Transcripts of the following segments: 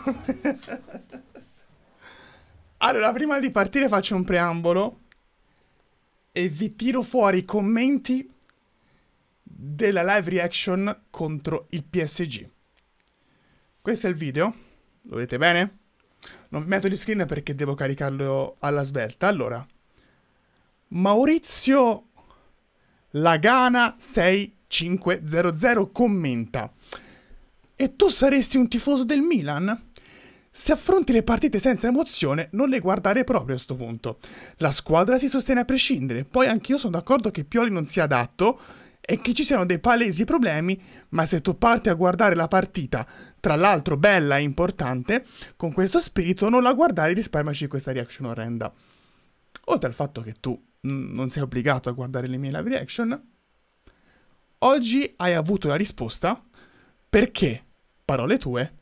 allora, prima di partire faccio un preambolo e vi tiro fuori i commenti della live reaction contro il PSG. Questo è il video, lo vedete bene? Non vi metto gli screen perché devo caricarlo alla svelta. Allora, Maurizio Lagana 6500 commenta. E tu saresti un tifoso del Milan? Se affronti le partite senza emozione, non le guardare proprio a questo punto. La squadra si sostiene a prescindere, poi anch'io sono d'accordo che Pioli non sia adatto e che ci siano dei palesi problemi, ma se tu parti a guardare la partita, tra l'altro bella e importante, con questo spirito non la guardare risparmiaci questa reaction orrenda. Oltre al fatto che tu non sei obbligato a guardare le mie live reaction, oggi hai avuto la risposta perché, parole tue,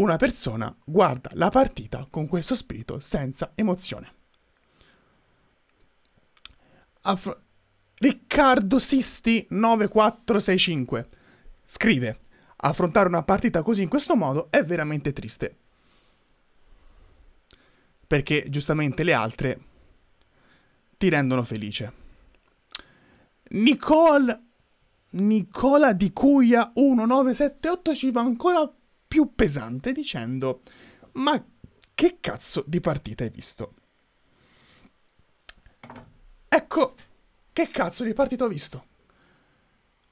una persona guarda la partita con questo spirito senza emozione. Aff- Riccardo Sisti 9465 scrive: Affrontare una partita così in questo modo è veramente triste. Perché giustamente le altre ti rendono felice. Nicole Nicola di Cuglia 1978 ci va ancora più pesante dicendo ma che cazzo di partita hai visto? Ecco, che cazzo di partita ho visto?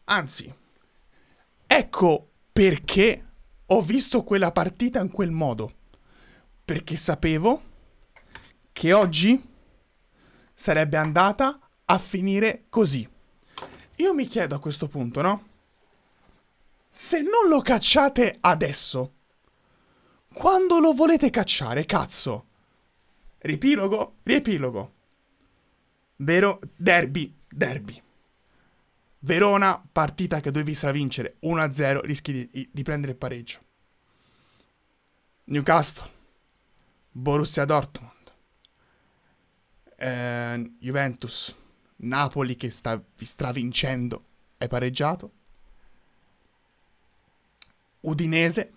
Anzi, ecco perché ho visto quella partita in quel modo. Perché sapevo che oggi sarebbe andata a finire così. Io mi chiedo a questo punto, no? Se non lo cacciate adesso, quando lo volete cacciare, cazzo? Ripilogo, riepilogo. Vero, derby, derby. Verona, partita che dovevi stravincere 1-0, rischi di, di, prendere il pareggio. Newcastle, Borussia Dortmund, eh, Juventus, Napoli che sta stravincendo, è pareggiato. Udinese.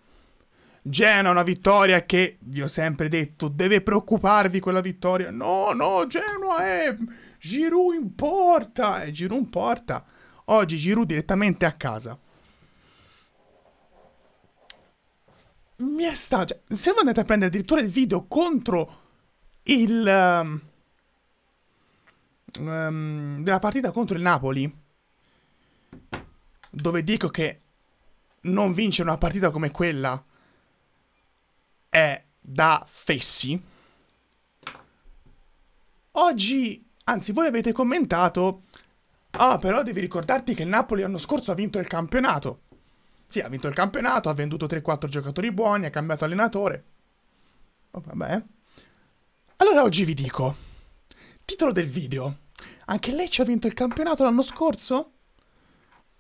Genoa una vittoria che, vi ho sempre detto, deve preoccuparvi quella vittoria. No, no, Genoa è Giroud in porta, è Giroud in porta. Oggi Giroud direttamente a casa. Mi è stato... Cioè, voi andate a prendere addirittura il video contro il... Um, della partita contro il Napoli. Dove dico che non vincere una partita come quella è da fessi. Oggi, anzi, voi avete commentato. Ah, però devi ricordarti che il Napoli l'anno scorso ha vinto il campionato. Sì, ha vinto il campionato, ha venduto 3-4 giocatori buoni, ha cambiato allenatore. Oh, vabbè. Allora oggi vi dico, titolo del video, anche lei ci ha vinto il campionato l'anno scorso?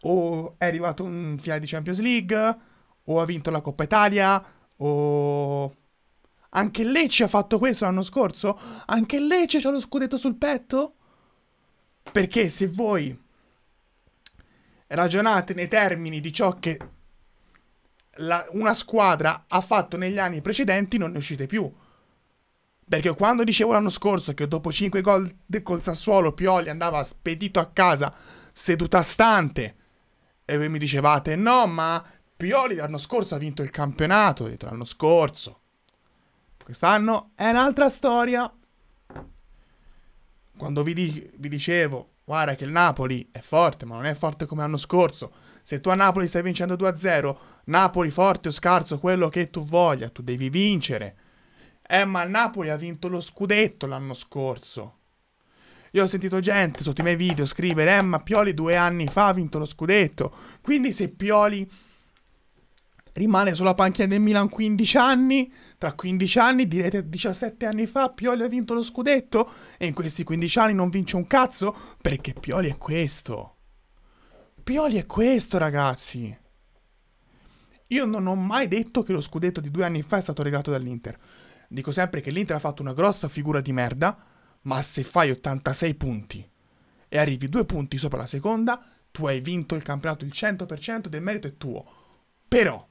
o è arrivato in finale di Champions League, o ha vinto la Coppa Italia, o... Anche Lecce ha fatto questo l'anno scorso? Anche Lecce c'ha lo scudetto sul petto? Perché se voi ragionate nei termini di ciò che la, una squadra ha fatto negli anni precedenti, non ne uscite più. Perché quando dicevo l'anno scorso che dopo 5 gol col Sassuolo Pioli andava spedito a casa seduta stante e voi mi dicevate no, ma Pioli l'anno scorso ha vinto il campionato, detto, l'anno scorso. Quest'anno è un'altra storia. Quando vi, di- vi dicevo, guarda che il Napoli è forte, ma non è forte come l'anno scorso. Se tu a Napoli stai vincendo 2-0, Napoli forte o scarso, quello che tu voglia, tu devi vincere. Eh, ma il Napoli ha vinto lo scudetto l'anno scorso. Io ho sentito gente sotto i miei video scrivere, eh, ma Pioli due anni fa ha vinto lo scudetto. Quindi se Pioli rimane sulla panchina del Milan 15 anni, tra 15 anni direte 17 anni fa Pioli ha vinto lo scudetto e in questi 15 anni non vince un cazzo perché Pioli è questo. Pioli è questo ragazzi. Io non ho mai detto che lo scudetto di due anni fa è stato regalato dall'Inter. Dico sempre che l'Inter ha fatto una grossa figura di merda ma se fai 86 punti e arrivi due punti sopra la seconda, tu hai vinto il campionato, il 100% del merito è tuo. Però,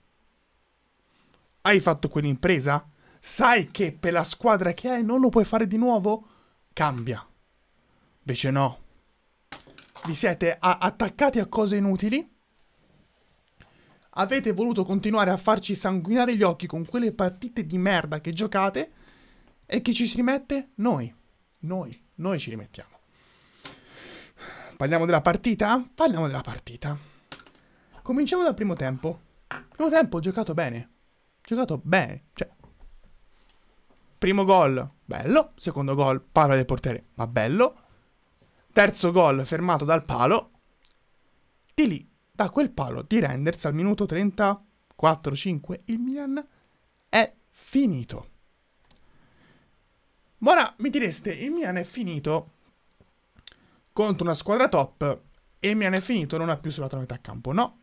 hai fatto quell'impresa? Sai che per la squadra che hai non lo puoi fare di nuovo? Cambia. Invece no. Vi siete a attaccati a cose inutili? Avete voluto continuare a farci sanguinare gli occhi con quelle partite di merda che giocate? E chi ci si rimette? Noi. Noi, noi ci rimettiamo. Parliamo della partita? Parliamo della partita. Cominciamo dal primo tempo. Primo tempo ho giocato bene. Giocato bene. Cioè, primo gol, bello. Secondo gol, palla del portiere, ma bello. Terzo gol, fermato dal palo. Di lì, da quel palo di Renders al minuto 34-5, il Milan è finito. Ma ora mi direste, il Milan è finito contro una squadra top e il Milan è finito non ha più sulla metà campo. No,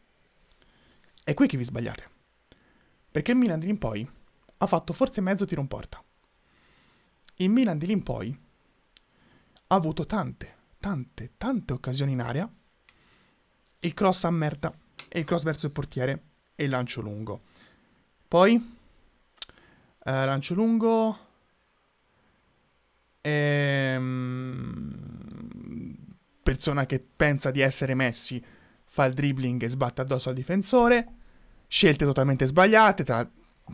è qui che vi sbagliate. Perché il Milan di lì in poi ha fatto forse mezzo tiro in porta. Il Milan di lì in poi ha avuto tante, tante, tante occasioni in aria. Il cross a merda, e il cross verso il portiere e il lancio lungo. Poi, eh, lancio lungo, ehm, persona che pensa di essere Messi fa il dribbling e sbatte addosso al difensore, scelte totalmente sbagliate, tra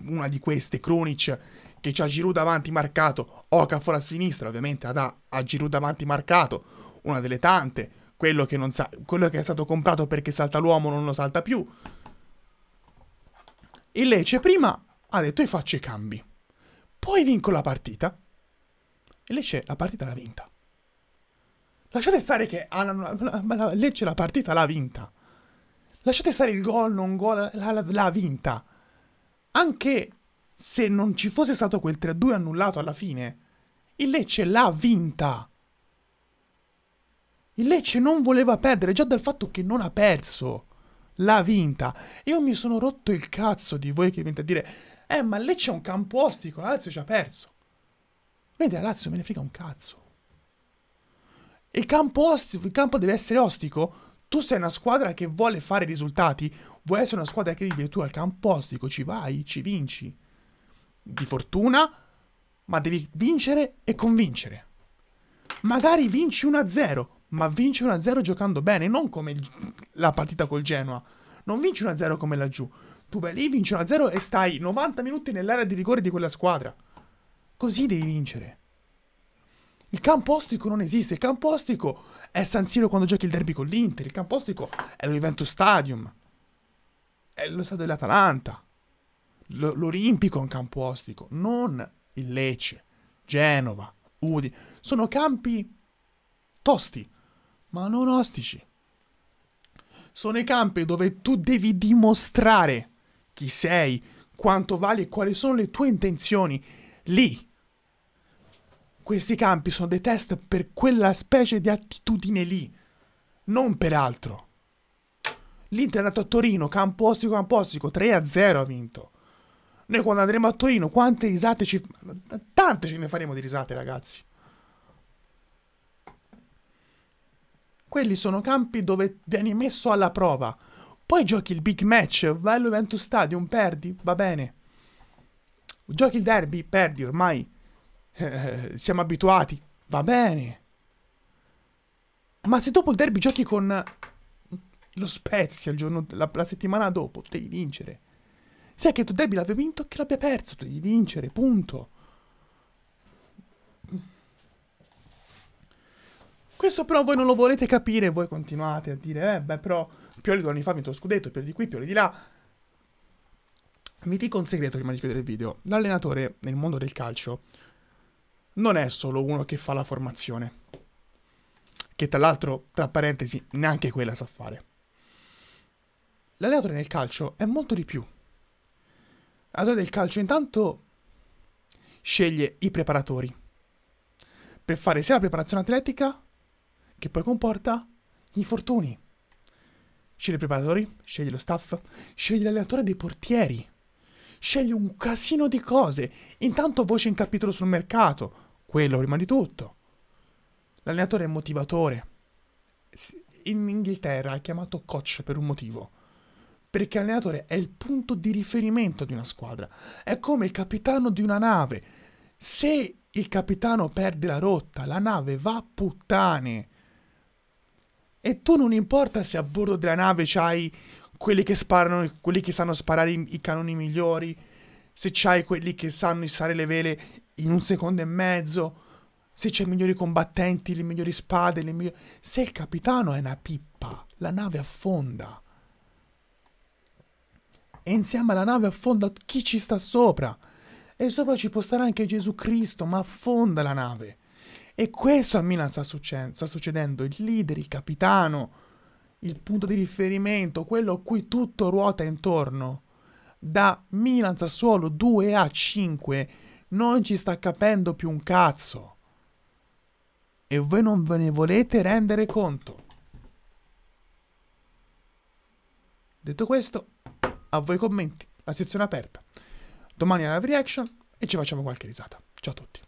una di queste Krunic che c'ha Giroud davanti marcato, Okafor a sinistra, ovviamente ha dà a Giroud davanti marcato, una delle tante, quello che, sa, quello che è stato comprato perché salta l'uomo non lo salta più. Il Lecce prima ha detto e faccio i cambi, poi vinco la partita e Lecce la partita l'ha vinta. Lasciate stare che ah, la, la, la, Lecce la partita l'ha vinta. Lasciate stare il gol, non gol, l'ha vinta. Anche se non ci fosse stato quel 3-2 annullato alla fine, il Lecce l'ha vinta. Il Lecce non voleva perdere, già dal fatto che non ha perso. L'ha vinta. Io mi sono rotto il cazzo di voi che venite a dire, eh ma Lecce è un campo ostico, la Lazio ci ha perso. Mentre la Lazio me ne frega un cazzo. Il campo, ostico, il campo deve essere ostico. Tu sei una squadra che vuole fare risultati. Vuoi essere una squadra che dice tu al campo ostico ci vai, ci vinci. Di fortuna, ma devi vincere e convincere. Magari vinci 1-0, ma vinci 1-0 giocando bene, non come la partita col Genoa. Non vinci 1-0 come laggiù. Tu vai lì, vinci 1-0 e stai 90 minuti nell'area di rigore di quella squadra. Così devi vincere. Il campo ostico non esiste. Il campo ostico è San Siro quando giochi il derby con l'Inter. Il campo ostico è lo Juventus Stadium. È lo stadio dell'Atalanta. L'Olimpico è un campo ostico. Non il Lecce, Genova, Udi. Sono campi tosti, ma non ostici. Sono i campi dove tu devi dimostrare chi sei, quanto vali e quali sono le tue intenzioni lì. Questi campi sono dei test per quella specie di attitudine lì, non per altro. L'Inter è andato a Torino, campo ostico, campo ostico, 3-0 ha vinto. Noi quando andremo a Torino, quante risate ci... Tante ce ne faremo di risate, ragazzi. Quelli sono campi dove vieni messo alla prova. Poi giochi il big match, vai all'Eventus Stadium, perdi, va bene. Giochi il derby, perdi ormai. Eh, siamo abituati. Va bene. Ma se dopo il derby giochi con lo Spezia il giorno, la, la settimana dopo, tu devi vincere. Sai che tu derby l'avevi vinto che l'abbia perso, tu devi vincere, punto. Questo però voi non lo volete capire, voi continuate a dire, eh beh però Pioli due anni fa ha vinto lo scudetto, Pioli di qui, Pioli di là. Vi dico un segreto prima di chiudere il video. L'allenatore nel mondo del calcio non è solo uno che fa la formazione, che tra l'altro, tra parentesi, neanche quella sa fare. L'allenatore nel calcio è molto di più. L'allenatore del calcio intanto sceglie i preparatori per fare sia la preparazione atletica, che poi comporta gli infortuni. Sceglie i preparatori, sceglie lo staff, sceglie l'allenatore dei portieri scegli un casino di cose. Intanto voce in capitolo sul mercato, quello prima di tutto. L'allenatore è motivatore. In Inghilterra è chiamato coach per un motivo. Perché l'allenatore è il punto di riferimento di una squadra. È come il capitano di una nave. Se il capitano perde la rotta, la nave va a puttane. E tu non importa se a bordo della nave c'hai quelli che sparano, quelli che sanno sparare i, i canoni migliori, se c'hai quelli che sanno issare le vele in un secondo e mezzo, se c'è i migliori combattenti, le migliori spade, le migliori... Se il capitano è una pippa, la nave affonda. E insieme alla nave affonda chi ci sta sopra. E sopra ci può stare anche Gesù Cristo, ma affonda la nave. E questo a Milan sta, succe sta succedendo. Il leader, il capitano il punto di riferimento, quello a cui tutto ruota intorno. Da Milan Sassuolo 2 a 5 non ci sta capendo più un cazzo. E voi non ve ne volete rendere conto. Detto questo, a voi commenti, la sezione aperta. Domani alla reaction e ci facciamo qualche risata. Ciao a tutti.